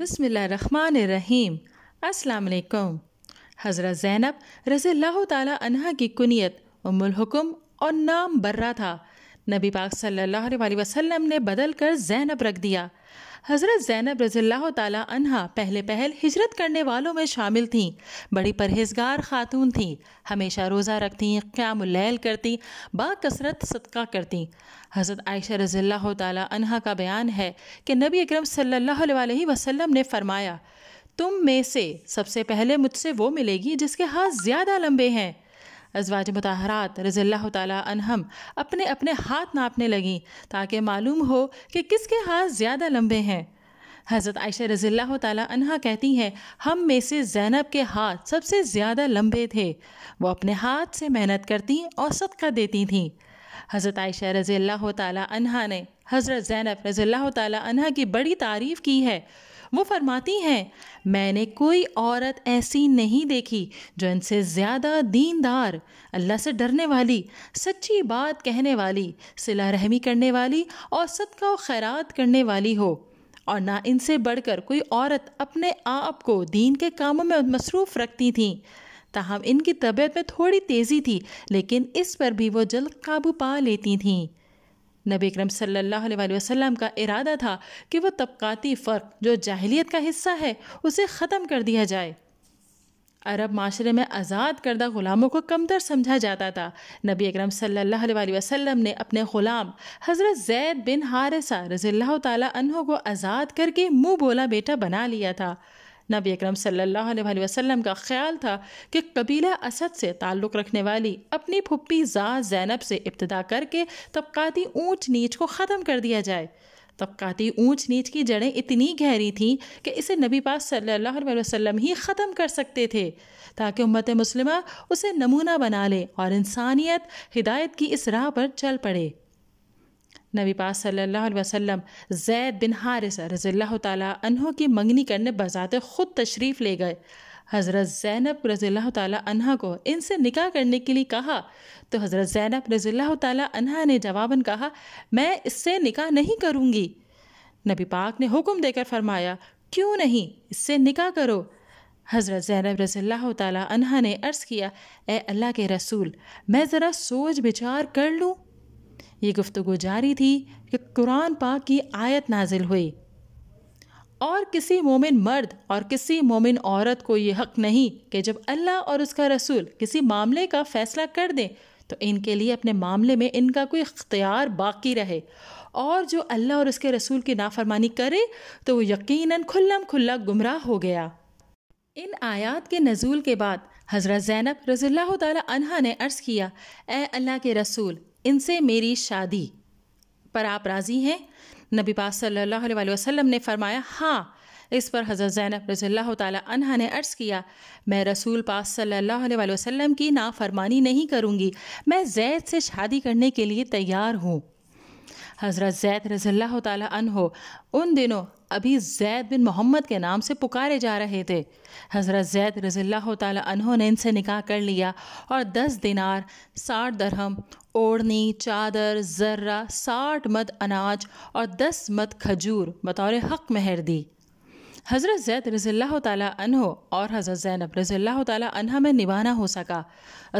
बसमीम अस्सलाम हज़रत ज़ैनब रज़ी अल्लाह तला की कुनीत उमुल और नाम बर्रा था नबी पाक सल्लल्लाहु अलैहि वसल्लम ने बदल कर जैनब रख दिया हज़रत जैनब रज़ील् तहा पहले पहल हिजरत करने वालों में शामिल थीं बड़ी परहेजगार खातून थीं हमेशा रोज़ा रखती क़्यामल करती बासरत सदका करती हज़रत आयशा रज़ील्ला तहा का बयान है कि नबी अकरम सल्लल्लाहु अलैहि वसल्लम ने फ़रमाया तुम में से सबसे पहले मुझसे वो मिलेगी जिसके हाथ ज़्यादा लंबे हैं अजवाज मतहरात रज़ील्ला तहम अपने अपने हाथ नापने लगें ताकि मालूम हो कि किसके हाथ ज़्यादा लंबे हैं हज़रत आयशा रज़ील्ला तहा कहती हैं हम में से जैनब के हाथ सबसे ज़्यादा लंबे थे वो अपने हाथ से मेहनत करती और सदका देती थीं हज़रत आयशा रज़ी तहा ने हज़रत ज़ैनब रज़ील् अल्लाह तहा की बड़ी तारीफ़ की है वो फरमाती हैं मैंने कोई औरत ऐसी नहीं देखी जो इनसे ज़्यादा दीनदार अल्लाह से डरने वाली सच्ची बात कहने वाली सिला रहमी करने वाली और सदका खैरात करने वाली हो और ना इनसे बढ़कर कोई औरत अपने आप को दीन के कामों में मसरूफ़ रखती थी ताहम इनकी तबीयत में थोड़ी तेज़ी थी लेकिन इस पर भी वो जल्द काबू पा लेती थी नबी अक्रम सल्ला वसम का इरादा था कि वह तबकती फ़र्क जो जाहलीत का हिस्सा है उसे ख़त्म कर दिया जाए अरब माशरे में आज़ाद करदा ग़ुलामों को कमतर समझा जाता था नबी अकरम सल्ला वसम ने अपने ग़ुलाम हज़रत जैद बिन हारसा रज़ी अल्लाह को आज़ाद करके मुँह बोला बेटा बना लिया था नबी अक्रम सल्लल्लाहु वसल्लम का ख्याल था कि कबीला असद से ताल्लुक़ रखने वाली अपनी फुप्पी जा जैनब से इब्तदा करके तबकाती ऊँच नीच को ख़त्म कर दिया जाए तबकाती ऊंच नीच की जड़ें इतनी गहरी थीं कि इसे नबी पास सल्ला वसम ही ख़त्म कर सकते थे ताकि उम्मत मुसलिमा उसे नमूना बना ले और इंसानियत हिदायत की इस राह पर चल पड़े नबी पा सल्लल्लाहु अलैहि वसल्लम जैद बिन हारिस रज़ी तहों की मंगनी करने बजात ख़ुद तशरीफ़ ले गए हज़रत ज़ैनब रज़ील्ला तहा को इनसे निकाह करने के लिए कहा तो हज़रत ज़ैनब रज़ील्ला तहा ने जवाबन कहा मैं इससे निकाह नहीं करूँगी नबी पाक ने हुक्म देकर फरमाया क्यों नहीं इससे निकाह करो हज़रत ज़ैनब रज़ील्ला तहा ने अर्ज़ किया ए अल्लाह के रसूल मैं ज़रा सोच विचार कर लूँ ये गुफ्तु जारी थी कि कुरान पा की आयत नाजिल हुई और किसी मोमिन मर्द और किसी मोमिन औरत को ये हक नहीं कि जब अल्लाह और उसका रसूल किसी मामले का फ़ैसला कर दें तो इनके लिए अपने मामले में इनका कोई इख्तियार बाकी रहे और जो अल्लाह और उसके रसूल की नाफरमानी करे तो वो यकीनन खुल्लम खुल्ला गुमराह हो गया इन आयात के नज़ूल के बाद हज़रत ज़ैनब रज़ील्ला तला ने अर्ज़ किया ए अल्लाह के रसूल इनसे मेरी शादी पर आप राज़ी हैं नबी पा सल्लल्लाहु अलैहि वसल्लम ने फरमाया हाँ इस पर हज़रत ज़ैनब रजील् तहा ने अर्ज़ किया मैं रसूल पा सल्लल्लाहु अलैहि वसल्लम की नाफरमानी नहीं करूँगी मैं जैद से शादी करने के लिए तैयार हूँ हज़रत जैद तन हो उन दिनों अभी जैद बिन मोहम्मद के नाम से पुकारे जा रहे थे हज़रत जैद रज़ल्ला तहो ने इनसे निकाह कर लिया और दस दिनार साठ दरहम ओढ़नी चादर जर्रा साठ मद अनाज और दस मद खजूर बतौर हक महर दी हज़रत जैद रज़ी तहो और हज़रत ज़ैनब रज़ील्ला तह में निवाना हो सका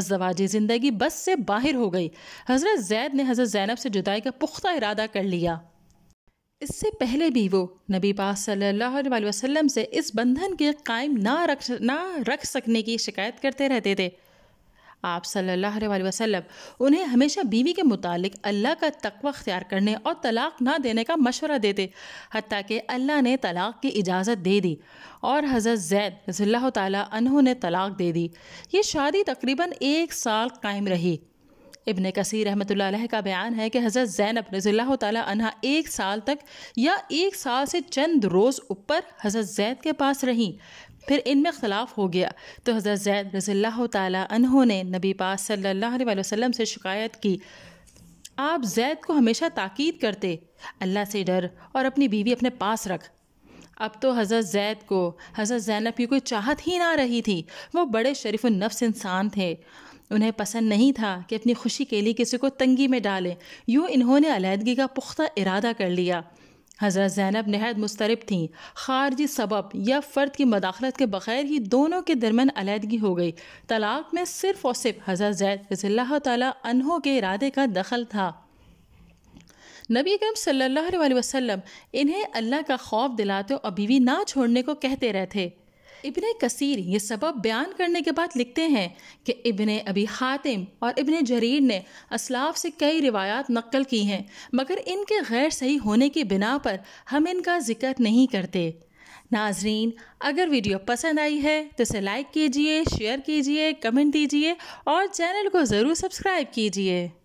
अजवाजी ज़िंदगी बस से बाहर हो गई हज़रत जैद ने हज़रत ज़ैनब से जुदाई का पुख्ता इरादा कर लिया इससे पहले भी वो नबी पा सल्ला वसम से इस बंधन के कायम ना रख ना रख सकने की शिकायत करते रहते थे आप सल्ला वसलम उन्हें हमेशा बीवी के मुतालिक अल्लाह का तकवा अख्तियार करने और तलाक ना देने का मशवरा देते हती कि अल्लाह ने तलाक की इजाज़त दे दी और हज़रत जैद रज़ील्ला तहु ने तलाक दे दी ये शादी तकरीबन एक साल कायम रही इबन कसीर रहमत का बयान है कि हज़रत ज़ैनब रज़ी तह एक साल तक या एक साल से चंद रोज़ ऊपर हज़रत जैद के पास रहीं फिर इनमें अख्तलाफ हो गया तो हज़रत जैद रज़ील्ला तहों ने नबी पा सल्ला वसम से शिकायत की आप जैद को हमेशा ताक़द करते अल्लाह से डर और अपनी बीवी अपने पास रख अब तो हज़रत जैद को हज़रत जैनब की कोई चाहत ही ना रही थी वो बड़े शरीफ नफ्स इंसान थे उन्हें पसंद नहीं था कि अपनी खुशी के लिए किसी को तंगी में डालें यूँ इन्होंने अलीहदगी का पुख्ता इरादा कर लिया हज़रत ज़ैनब नहायत मुस्तरब थीं खारजी सबब या फ़र्द की मदाखलत के बग़ैर ही दोनों के दरमियान अलीहदगी हो गई तलाक में सिर्फ़ और सिर्फ हज़रत जैद रज़ी तहों के इरादे का दखल था नबी करम सल्लल्लाहु अलैहि वसल्लम इन्हें अल्लाह का खौफ दिलाते और बीवी ना छोड़ने को कहते रहते इबन कसीर ये सबब बयान करने के बाद लिखते हैं कि इबन अबी हातिम और इबन जरीर ने असलाफ से कई रिवायात नकल की हैं मगर इनके गैर सही होने की बिना पर हम इनका जिक्र नहीं करते नाजरीन अगर वीडियो पसंद आई है तो इसे लाइक कीजिए शेयर कीजिए कमेंट दीजिए और चैनल को ज़रूर सब्सक्राइब कीजिए